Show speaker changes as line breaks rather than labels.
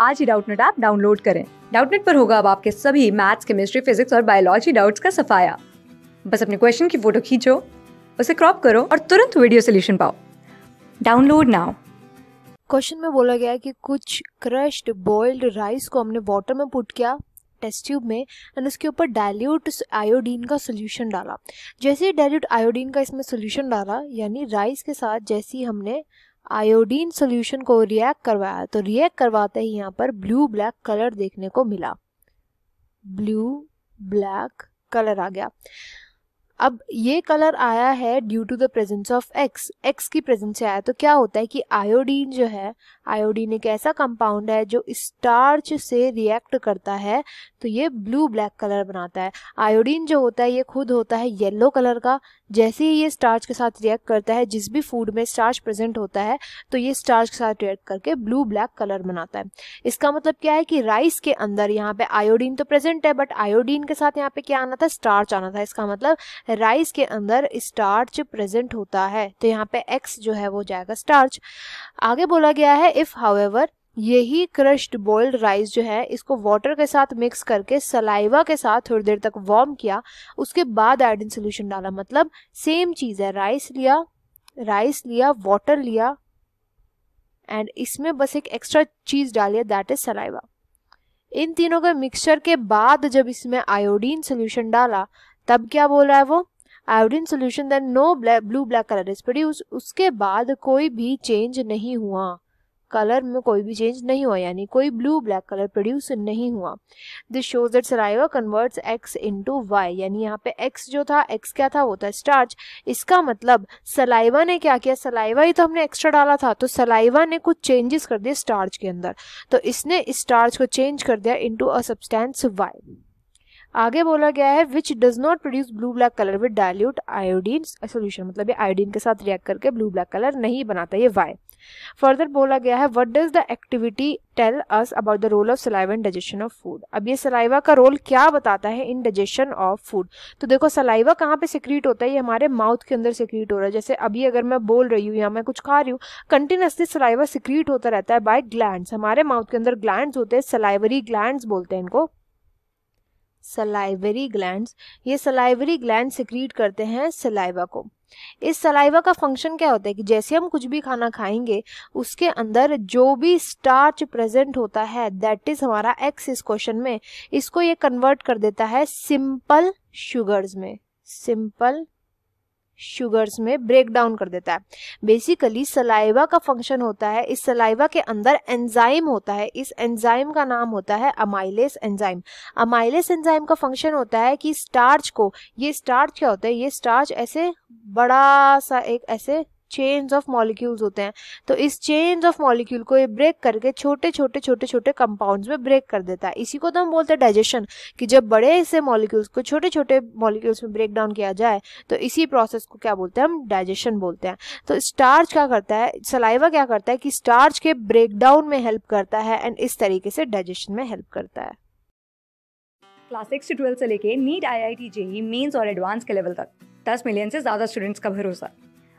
आज ही Doubtnut app download करें डाउटनेट पर होगा अब आपके सभी मैथ्स केमिस्ट्री फिजिक्स और बायोलॉजी डाउट्स का सफाया बस अपने क्वेश्चन की फोटो खींचो उसे क्रॉप करो और तुरंत वीडियो सोल्यूशन पाओ डाउनलोड नाउ
क्वेश्चन में बोला गया है कि कुछ क्रश्ड बॉइल्ड राइस को हमने वाटर में पुट किया टेस्ट ट्यूब में एंड उसके ऊपर डाइल्यूट आयोडीन का सोल्यूशन डाला जैसे ही डाइल्यूट आयोडीन का इसमें सोल्यूशन डाला यानी राइस के साथ जैसे ही हमने आयोडीन सोल्यूशन को रिएक्ट करवाया तो रिएक्ट करवाते ही यहाँ पर ब्लू ब्लैक कलर देखने को मिला ब्लू ब्लैक कलर आ गया अब ये कलर आया है due to the presence of X X की प्रेजेंस से आया तो क्या होता है कि आयोडीन जो है आयोडीन एक ऐसा कंपाउंड है जो स्टार्च से रिएक्ट करता है तो ये ब्लू ब्लैक कलर बनाता है आयोडीन जो होता है ये खुद होता है येलो कलर का जैसे ही ये स्टार्च के साथ रिएक्ट करता है जिस भी फूड में स्टार्च प्रेजेंट होता है तो ये स्टार्च के साथ रिएक्ट करके ब्लू ब्लैक कलर बनाता है इसका मतलब क्या है कि राइस के अंदर यहाँ पे आयोडीन तो प्रेजेंट है बट आयोडीन के साथ यहाँ पे क्या आना था स्टार्च आना था इसका मतलब राइस के अंदर स्टार्च प्रेजेंट होता है तो यहाँ पे एक्स जो है वो जाएगा स्टार्च आगे बोला गया है इफ़ हाउएवर यही क्रश्ड बॉइल्ड राइस जो है इसको वाटर के साथ मिक्स करके सलाइवा के साथ थोड़ी देर तक वार्म किया उसके बाद आयोडीन सोल्यूशन डाला मतलब सेम चीज़ है राइस लिया राइस लिया वाटर लिया एंड इसमें बस एक एक्स्ट्रा चीज़ डालिए दैट इज सलाइवा इन तीनों के मिक्सचर के बाद जब इसमें आयोडीन सोल्यूशन डाला तब क्या बोल रहा है वो iodine solution then no black blue black colour is produce उसके बाद कोई भी चेंज नहीं हुआ कलर में कोई भी चेंज नहीं हुआ यानी कोई ब्लू ब्लैक कलर प्रोड्यूस नहीं हुआ this shows that saliva converts X into Y यानी यहाँ पे एक्स जो था एक्स क्या था वो था स्टार्च इसका मतलब सलाइवा ने क्या किया सलाइवा ही तो हमने एक्स्ट्रा डाला था तो सलाइवा ने कुछ चेंजेस कर दिए स्टार्च के अंदर तो इसने स्टार्च इस को चेंज कर दिया इंटू अ सब्सटेंस वाई आगे बोला गया है which does not produce blue black colour with dilute iodine solution मतलब ये आयोडीन के साथ रिएक्ट करके ब्लू ब्लैक कलर नहीं बनाता ये वाई फर्दर बोला गया है what does the activity tell us about the role of saliva in digestion of food अब ये सलाइवा का रोल क्या बताता है इन डाइजेशन ऑफ फूड तो देखो सलाइवा कहाँ पे सिक्रीट होता है ये हमारे माउथ के अंदर सिक्रीट हो रहा है जैसे अभी अगर मैं बोल रही हूँ या मैं कुछ खा रही हूँ कंटिन्यूसली सलाइवा सिक्रीट होता रहता है बाय ग्लैंड हमारे माउथ के अंदर ग्लैंड होते हैं सलाइवरी ग्लैंड बोलते हैं इनको सलाइवरी ग्लैंड ये सलाइवरी ग्लैंड सिक्रीट करते हैं सलाइवा को इस सलाइवा का फंक्शन क्या होता है कि जैसे हम कुछ भी खाना खाएंगे उसके अंदर जो भी स्टार्च प्रेजेंट होता है दैट इज हमारा एक्स इस क्वेश्चन में इसको ये कन्वर्ट कर देता है सिंपल शुगर्स में सिंपल शुगर्स में ब्रेक डाउन कर देता है बेसिकली सलाइवा का फंक्शन होता है इस सलाइवा के अंदर एंजाइम होता है इस एंजाइम का नाम होता है अमाइलेस एंजाइम अमाइलेस एंजाइम का फंक्शन होता है कि स्टार्च को ये स्टार्च क्या होता है ये स्टार्च ऐसे बड़ा सा एक ऐसे चेन्स ऑफ मॉलिक्यूल्स होते हैं तो इस चेन्स ऑफ मॉलिक्यूल को ये ब्रेक करके छोटे छोटे छोटे छोटे कंपाउंड्स में ब्रेक कर देता है इसी को तो हम बोलते हैं डाइजेशन कि जब बड़े से मॉलिक्यूल्स को छोटे छोटे मॉलिक्यूल्स में ब्रेक डाउन किया जाए तो इसी प्रोसेस को क्या बोलते हैं हम डाइजेशन बोलते हैं तो स्टार्च क्या करता है सलाइवा क्या करता है कि स्टार्च के ब्रेक डाउन में हेल्प करता है एंड इस तरीके से डाइजेशन में हेल्प करता है
क्लास सिक्स से ट्वेल्थ से लेके NEET I I T JEE और एडवांस के लेवल तक दस मिलियन से ज़्यादा स्टूडेंट्स का भरोसा